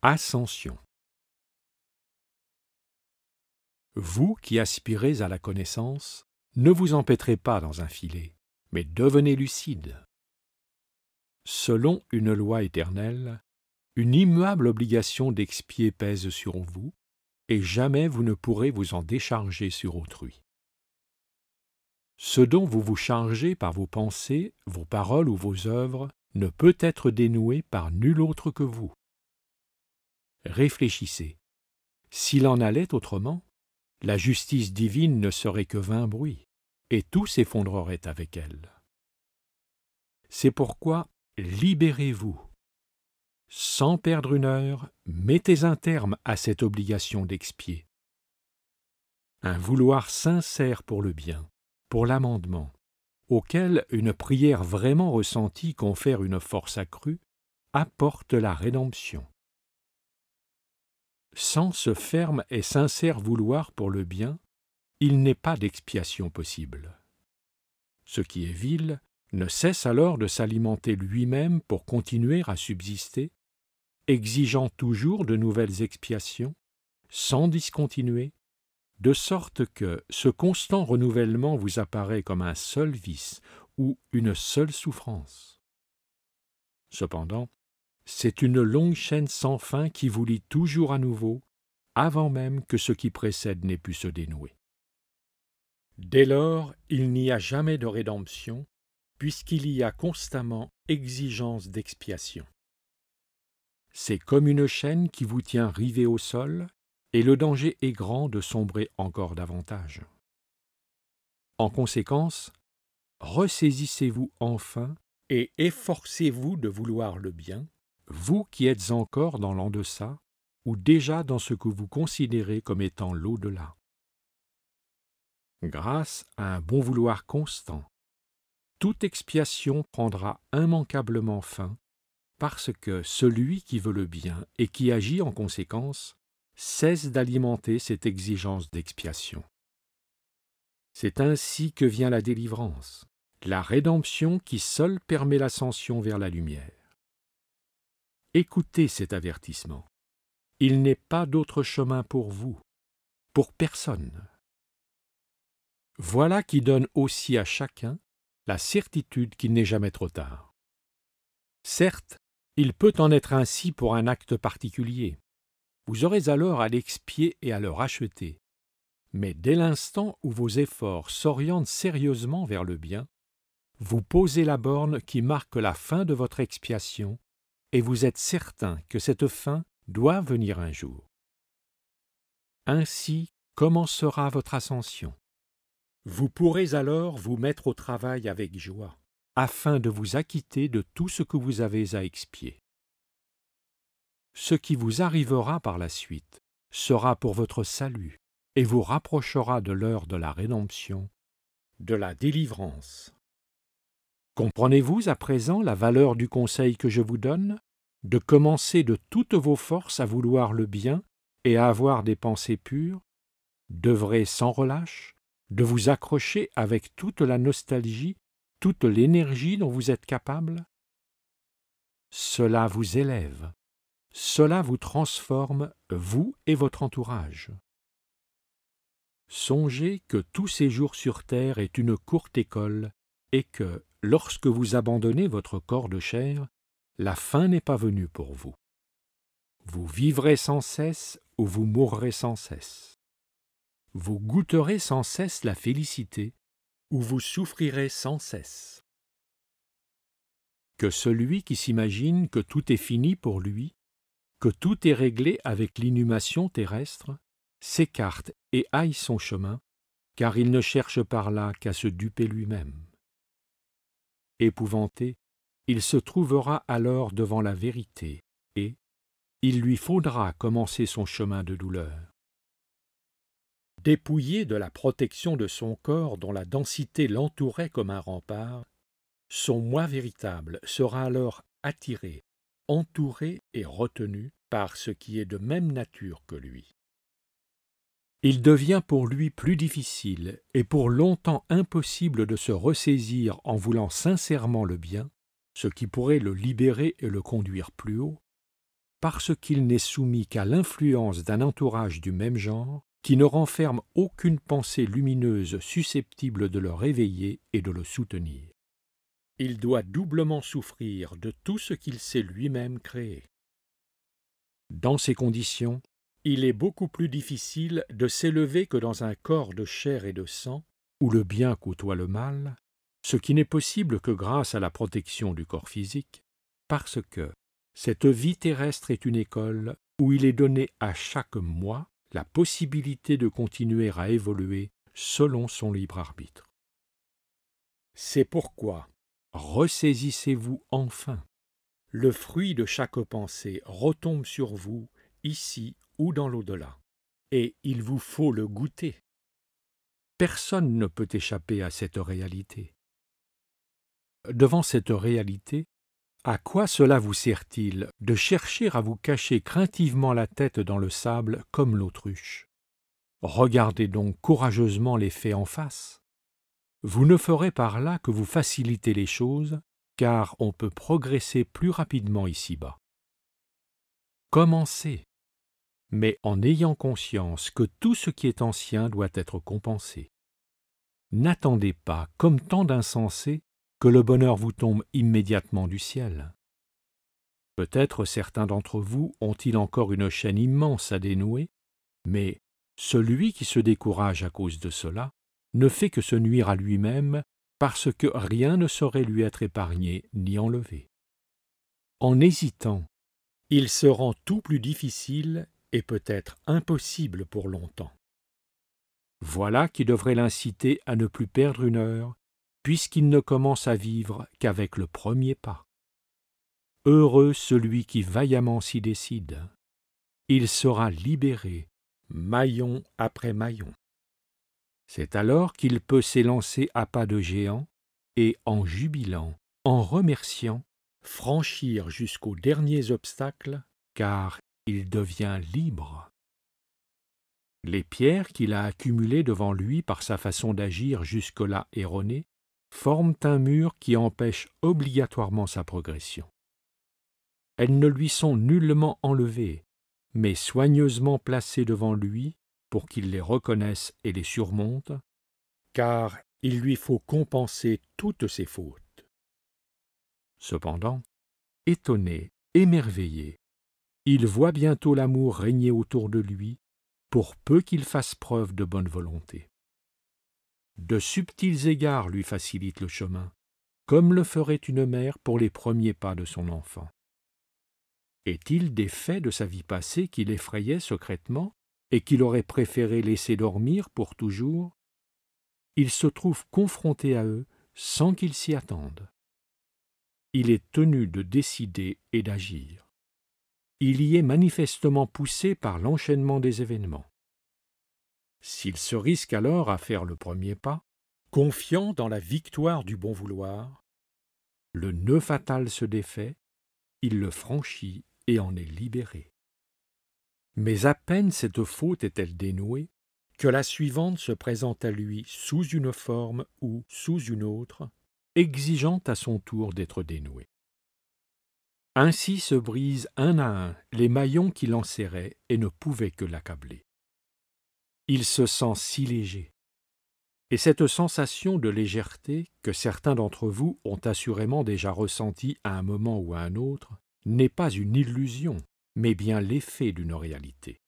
Ascension. Vous qui aspirez à la connaissance, ne vous empêtrez pas dans un filet, mais devenez lucide. Selon une loi éternelle, une immuable obligation d'expier pèse sur vous, et jamais vous ne pourrez vous en décharger sur autrui. Ce dont vous vous chargez par vos pensées, vos paroles ou vos œuvres ne peut être dénoué par nul autre que vous. Réfléchissez. S'il en allait autrement, la justice divine ne serait que vain bruit, et tout s'effondrerait avec elle. C'est pourquoi libérez-vous. Sans perdre une heure, mettez un terme à cette obligation d'expier. Un vouloir sincère pour le bien, pour l'amendement, auquel une prière vraiment ressentie confère une force accrue, apporte la rédemption sans ce ferme et sincère vouloir pour le bien, il n'est pas d'expiation possible. Ce qui est vil ne cesse alors de s'alimenter lui-même pour continuer à subsister, exigeant toujours de nouvelles expiations, sans discontinuer, de sorte que ce constant renouvellement vous apparaît comme un seul vice ou une seule souffrance. Cependant, c'est une longue chaîne sans fin qui vous lie toujours à nouveau, avant même que ce qui précède n'ait pu se dénouer. Dès lors, il n'y a jamais de rédemption, puisqu'il y a constamment exigence d'expiation. C'est comme une chaîne qui vous tient rivé au sol, et le danger est grand de sombrer encore davantage. En conséquence, ressaisissez-vous enfin et efforcez-vous de vouloir le bien, vous qui êtes encore dans l'en-deçà, ou déjà dans ce que vous considérez comme étant l'au-delà. Grâce à un bon vouloir constant, toute expiation prendra immanquablement fin, parce que celui qui veut le bien et qui agit en conséquence cesse d'alimenter cette exigence d'expiation. C'est ainsi que vient la délivrance, la rédemption qui seule permet l'ascension vers la lumière. Écoutez cet avertissement. Il n'est pas d'autre chemin pour vous, pour personne. Voilà qui donne aussi à chacun la certitude qu'il n'est jamais trop tard. Certes, il peut en être ainsi pour un acte particulier. Vous aurez alors à l'expier et à le racheter. Mais dès l'instant où vos efforts s'orientent sérieusement vers le bien, vous posez la borne qui marque la fin de votre expiation et vous êtes certain que cette fin doit venir un jour. Ainsi commencera votre ascension. Vous pourrez alors vous mettre au travail avec joie, afin de vous acquitter de tout ce que vous avez à expier. Ce qui vous arrivera par la suite sera pour votre salut et vous rapprochera de l'heure de la rédemption, de la délivrance. Comprenez-vous à présent la valeur du conseil que je vous donne De commencer de toutes vos forces à vouloir le bien et à avoir des pensées pures, d'œuvrer sans relâche, de vous accrocher avec toute la nostalgie, toute l'énergie dont vous êtes capable Cela vous élève, cela vous transforme, vous et votre entourage. Songez que tout ces jours sur Terre est une courte école et que, Lorsque vous abandonnez votre corps de chair, la fin n'est pas venue pour vous. Vous vivrez sans cesse ou vous mourrez sans cesse. Vous goûterez sans cesse la félicité ou vous souffrirez sans cesse. Que celui qui s'imagine que tout est fini pour lui, que tout est réglé avec l'inhumation terrestre, s'écarte et aille son chemin, car il ne cherche par là qu'à se duper lui-même. Épouvanté, il se trouvera alors devant la vérité et il lui faudra commencer son chemin de douleur. Dépouillé de la protection de son corps dont la densité l'entourait comme un rempart, son moi véritable sera alors attiré, entouré et retenu par ce qui est de même nature que lui il devient pour lui plus difficile et pour longtemps impossible de se ressaisir en voulant sincèrement le bien, ce qui pourrait le libérer et le conduire plus haut, parce qu'il n'est soumis qu'à l'influence d'un entourage du même genre qui ne renferme aucune pensée lumineuse susceptible de le réveiller et de le soutenir. Il doit doublement souffrir de tout ce qu'il s'est lui-même créé. Dans ces conditions, il est beaucoup plus difficile de s'élever que dans un corps de chair et de sang, où le bien côtoie le mal, ce qui n'est possible que grâce à la protection du corps physique, parce que cette vie terrestre est une école où il est donné à chaque moi la possibilité de continuer à évoluer selon son libre arbitre. C'est pourquoi ressaisissez-vous enfin. Le fruit de chaque pensée retombe sur vous, ici ou dans l'au-delà, et il vous faut le goûter. Personne ne peut échapper à cette réalité. Devant cette réalité, à quoi cela vous sert-il de chercher à vous cacher craintivement la tête dans le sable comme l'autruche Regardez donc courageusement les faits en face. Vous ne ferez par là que vous faciliter les choses, car on peut progresser plus rapidement ici-bas. Commencez mais en ayant conscience que tout ce qui est ancien doit être compensé. N'attendez pas, comme tant d'insensés, que le bonheur vous tombe immédiatement du ciel. Peut-être certains d'entre vous ont-ils encore une chaîne immense à dénouer, mais celui qui se décourage à cause de cela ne fait que se nuire à lui-même parce que rien ne saurait lui être épargné ni enlevé. En hésitant, il se rend tout plus difficile et peut-être impossible pour longtemps. Voilà qui devrait l'inciter à ne plus perdre une heure, puisqu'il ne commence à vivre qu'avec le premier pas. Heureux celui qui vaillamment s'y décide. Il sera libéré, maillon après maillon. C'est alors qu'il peut s'élancer à pas de géant et, en jubilant, en remerciant, franchir jusqu'aux derniers obstacles, car il devient libre. Les pierres qu'il a accumulées devant lui par sa façon d'agir jusque-là erronée forment un mur qui empêche obligatoirement sa progression. Elles ne lui sont nullement enlevées, mais soigneusement placées devant lui pour qu'il les reconnaisse et les surmonte, car il lui faut compenser toutes ses fautes. Cependant, étonné, émerveillé, il voit bientôt l'amour régner autour de lui, pour peu qu'il fasse preuve de bonne volonté. De subtils égards lui facilitent le chemin, comme le ferait une mère pour les premiers pas de son enfant. Est-il des faits de sa vie passée qui l'effrayaient secrètement et qu'il aurait préféré laisser dormir pour toujours Il se trouve confronté à eux sans qu'ils s'y attendent. Il est tenu de décider et d'agir il y est manifestement poussé par l'enchaînement des événements. S'il se risque alors à faire le premier pas, confiant dans la victoire du bon vouloir, le nœud fatal se défait, il le franchit et en est libéré. Mais à peine cette faute est-elle dénouée que la suivante se présente à lui sous une forme ou sous une autre, exigeant à son tour d'être dénouée. Ainsi se brisent un à un les maillons qui l'enserraient et ne pouvaient que l'accabler. Il se sent si léger. Et cette sensation de légèreté, que certains d'entre vous ont assurément déjà ressentie à un moment ou à un autre, n'est pas une illusion, mais bien l'effet d'une réalité.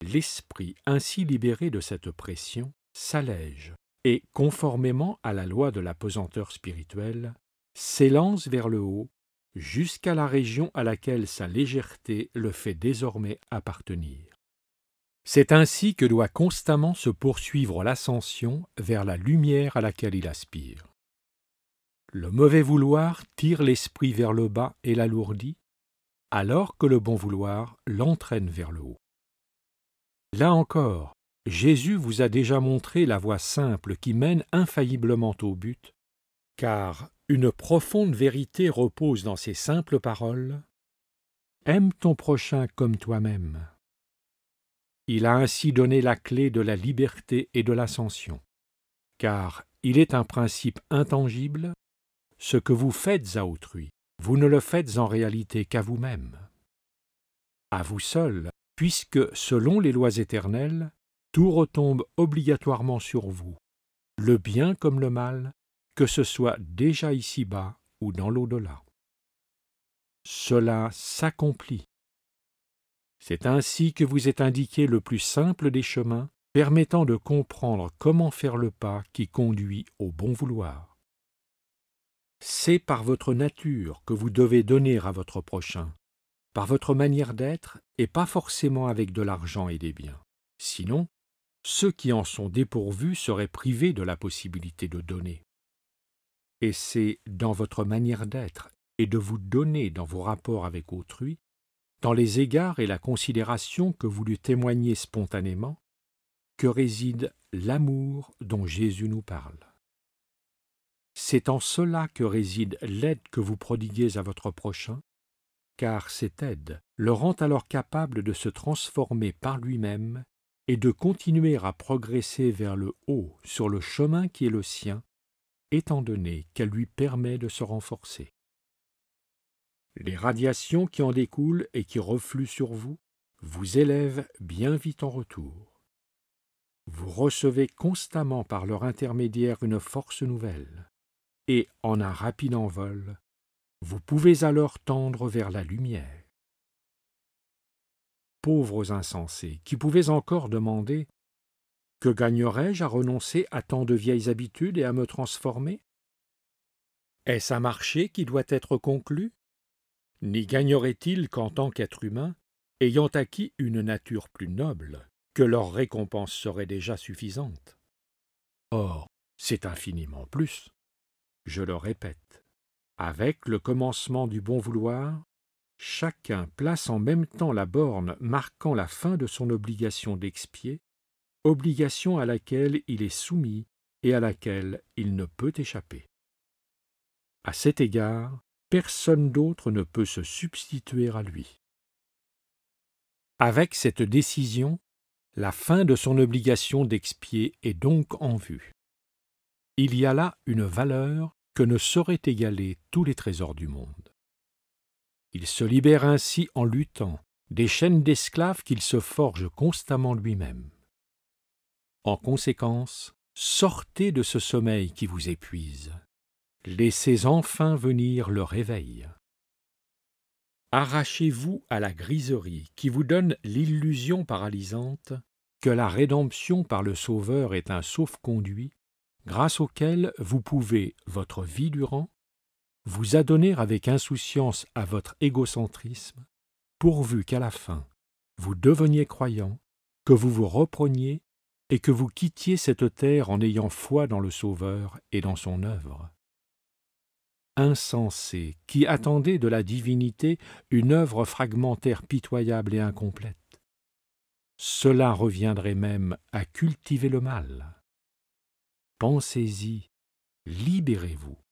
L'esprit ainsi libéré de cette pression s'allège et, conformément à la loi de la pesanteur spirituelle, s'élance vers le haut jusqu'à la région à laquelle sa légèreté le fait désormais appartenir. C'est ainsi que doit constamment se poursuivre l'ascension vers la lumière à laquelle il aspire. Le mauvais vouloir tire l'esprit vers le bas et l'alourdit, alors que le bon vouloir l'entraîne vers le haut. Là encore, Jésus vous a déjà montré la voie simple qui mène infailliblement au but, car une profonde vérité repose dans ces simples paroles. Aime ton prochain comme toi-même. Il a ainsi donné la clé de la liberté et de l'ascension, car il est un principe intangible, ce que vous faites à autrui, vous ne le faites en réalité qu'à vous-même. À vous seul, puisque, selon les lois éternelles, tout retombe obligatoirement sur vous, le bien comme le mal, que ce soit déjà ici-bas ou dans l'au-delà. Cela s'accomplit. C'est ainsi que vous est indiqué le plus simple des chemins permettant de comprendre comment faire le pas qui conduit au bon vouloir. C'est par votre nature que vous devez donner à votre prochain, par votre manière d'être et pas forcément avec de l'argent et des biens. Sinon, ceux qui en sont dépourvus seraient privés de la possibilité de donner. Et c'est dans votre manière d'être et de vous donner dans vos rapports avec autrui, dans les égards et la considération que vous lui témoignez spontanément, que réside l'amour dont Jésus nous parle. C'est en cela que réside l'aide que vous prodiguez à votre prochain, car cette aide le rend alors capable de se transformer par lui-même et de continuer à progresser vers le haut sur le chemin qui est le sien étant donné qu'elle lui permet de se renforcer. Les radiations qui en découlent et qui refluent sur vous vous élèvent bien vite en retour. Vous recevez constamment par leur intermédiaire une force nouvelle, et en un rapide envol, vous pouvez alors tendre vers la lumière. Pauvres insensés, qui pouvez encore demander que gagnerais-je à renoncer à tant de vieilles habitudes et à me transformer Est-ce un marché qui doit être conclu N'y gagnerait-il qu'en tant qu'être humain, ayant acquis une nature plus noble, que leur récompense serait déjà suffisante Or, c'est infiniment plus. Je le répète, avec le commencement du bon vouloir, chacun place en même temps la borne marquant la fin de son obligation d'expier obligation à laquelle il est soumis et à laquelle il ne peut échapper. À cet égard, personne d'autre ne peut se substituer à lui. Avec cette décision, la fin de son obligation d'expier est donc en vue. Il y a là une valeur que ne sauraient égaler tous les trésors du monde. Il se libère ainsi en luttant des chaînes d'esclaves qu'il se forge constamment lui-même. En conséquence, sortez de ce sommeil qui vous épuise. Laissez enfin venir le réveil. Arrachez-vous à la griserie qui vous donne l'illusion paralysante que la rédemption par le Sauveur est un sauf-conduit grâce auquel vous pouvez, votre vie durant, vous adonner avec insouciance à votre égocentrisme, pourvu qu'à la fin vous deveniez croyant, que vous vous repreniez et que vous quittiez cette terre en ayant foi dans le Sauveur et dans son œuvre. Insensés, qui attendez de la divinité une œuvre fragmentaire pitoyable et incomplète. Cela reviendrait même à cultiver le mal. Pensez-y, libérez-vous.